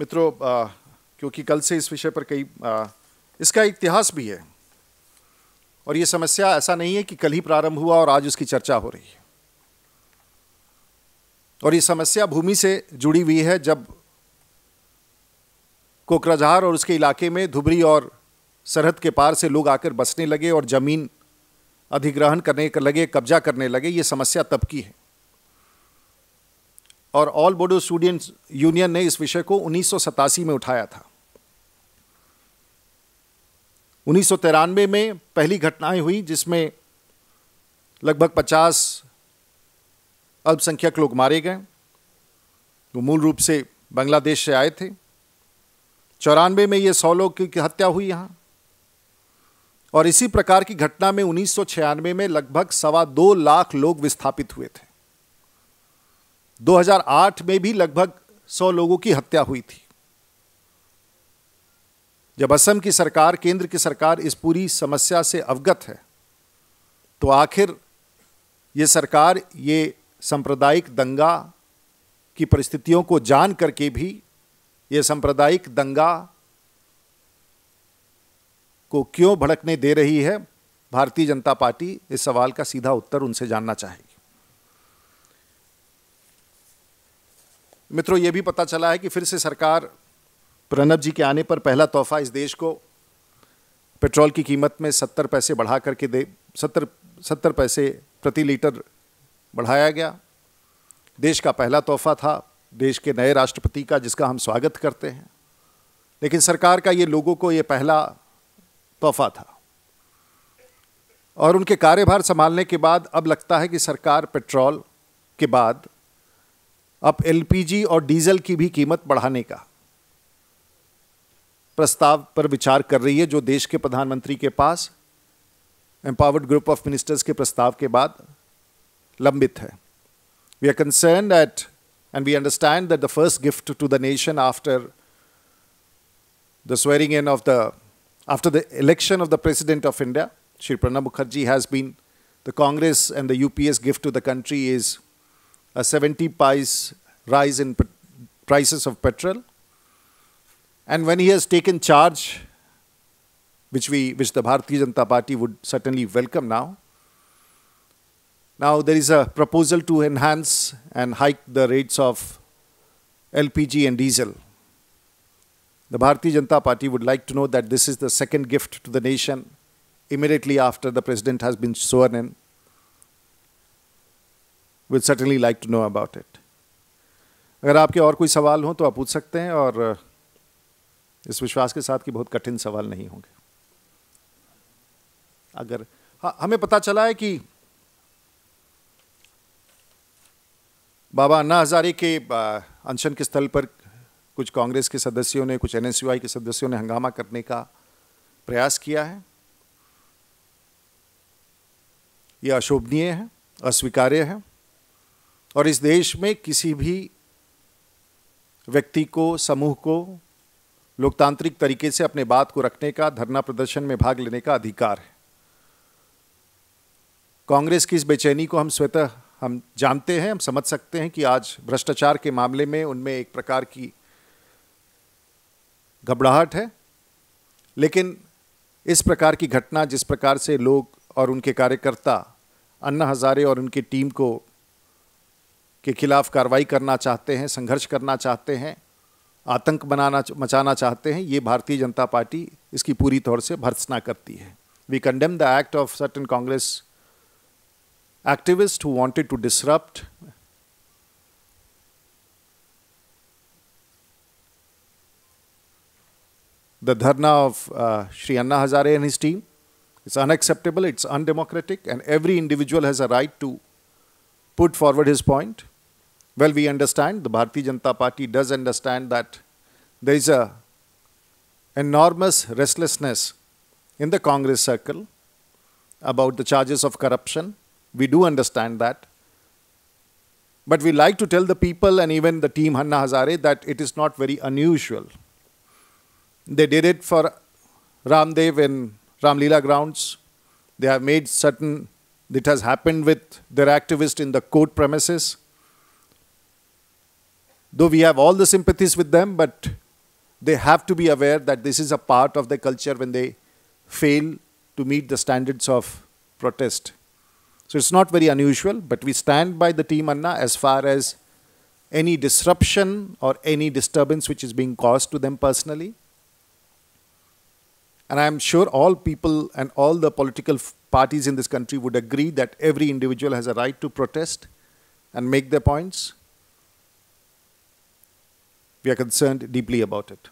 मित्रों क्योंकि कल से इस विषय पर कई इसका इतिहास भी है और ये समस्या ऐसा नहीं है कि कल ही प्रारंभ हुआ और आज उसकी चर्चा हो रही है और ये समस्या भूमि से जुड़ी हुई है जब कोकराझार और उसके इलाके में धुबरी और सरहद के पार से लोग आकर बसने लगे और ज़मीन अधिग्रहण करने लगे कब्जा करने लगे ये समस्या तब की है और ऑल बोडो स्टूडेंट्स यूनियन ने इस विषय को उन्नीस में उठाया था उन्नीस में पहली घटनाएं हुई जिसमें लगभग 50 अल्पसंख्यक लोग मारे गए वो मूल रूप से बांग्लादेश से आए थे चौरानवे में ये सौ लोग की हत्या हुई यहाँ और इसी प्रकार की घटना में उन्नीस में लगभग सवा दो लाख लोग विस्थापित हुए थे 2008 में भी लगभग 100 लोगों की हत्या हुई थी जब असम की सरकार केंद्र की सरकार इस पूरी समस्या से अवगत है तो आखिर ये सरकार ये सांप्रदायिक दंगा की परिस्थितियों को जान करके भी ये सांप्रदायिक दंगा को क्यों भड़कने दे रही है भारतीय जनता पार्टी इस सवाल का सीधा उत्तर उनसे जानना चाहेगी मित्रों ये भी पता चला है कि फिर से सरकार प्रणब जी के आने पर पहला तोहफा इस देश को पेट्रोल की कीमत में सत्तर पैसे बढ़ा करके दे सत्तर सत्तर पैसे प्रति लीटर बढ़ाया गया देश का पहला तोहफा था देश के नए राष्ट्रपति का जिसका हम स्वागत करते हैं लेकिन सरकार का ये लोगों को ये पहला तोहफा था और उनके कार्यभार संभालने के बाद अब लगता है कि सरकार पेट्रोल के बाद अब एलपीजी और डीजल की भी कीमत बढ़ाने का प्रस्ताव पर विचार कर रही है जो देश के प्रधानमंत्री के पास एम्पावर्ड ग्रुप ऑफ मिनिस्टर्स के प्रस्ताव के बाद लंबित है we are concern that and we understand that the first gift to the nation after the swearing in of the after the election of the president of India Shri Pranab Mukherjee has been the Congress and the U P S gift to the country is a 70 pice rise in prices of petrol. And when he has taken charge, which, we, which the Bharatiya Janata Party would certainly welcome now, now there is a proposal to enhance and hike the rates of LPG and diesel. The Bharatiya Janata Party would like to know that this is the second gift to the nation immediately after the president has been sworn in. Will certainly like to know about it अगर आपके और कोई सवाल हो तो आप पूछ सकते हैं और इस विश्वास के साथ कि बहुत कठिन सवाल नहीं होंगे अगर हाँ हमें पता चला है कि बाबा अन्ना हजारे के अनशन के स्थल पर कुछ कांग्रेस के सदस्यों ने कुछ एनएसयूआई के सदस्यों ने हंगामा करने का प्रयास किया है यह अशोभनीय है अस्वीकार्य है और इस देश में किसी भी व्यक्ति को समूह को लोकतांत्रिक तरीके से अपने बात को रखने का धरना प्रदर्शन में भाग लेने का अधिकार है कांग्रेस की इस बेचैनी को हम स्वतः हम जानते हैं हम समझ सकते हैं कि आज भ्रष्टाचार के मामले में उनमें एक प्रकार की घबराहट है लेकिन इस प्रकार की घटना जिस प्रकार से लोग और उनके कार्यकर्ता अन्ना हज़ारे और उनकी टीम को के खिलाफ कार्रवाई करना चाहते हैं संघर्ष करना चाहते हैं आतंक बनाना मचाना चाहते हैं ये भारतीय जनता पार्टी इसकी पूरी तौर से भर्सना करती है we condemn the act of certain Congress activist who wanted to disrupt the dharna of Shri Anna Hazare and his team it's unacceptable it's undemocratic and every individual has a right to put forward his point Well, we understand, the Bharatiya Janata Party does understand that there is a enormous restlessness in the Congress circle about the charges of corruption. We do understand that. But we like to tell the people and even the team Hanna Hazare that it is not very unusual. They did it for Ramdev in Ramlila grounds. They have made certain, it has happened with their activists in the court premises though we have all the sympathies with them, but they have to be aware that this is a part of their culture when they fail to meet the standards of protest. So it's not very unusual, but we stand by the team Anna as far as any disruption or any disturbance which is being caused to them personally. And I'm sure all people and all the political parties in this country would agree that every individual has a right to protest and make their points. We are concerned deeply about it.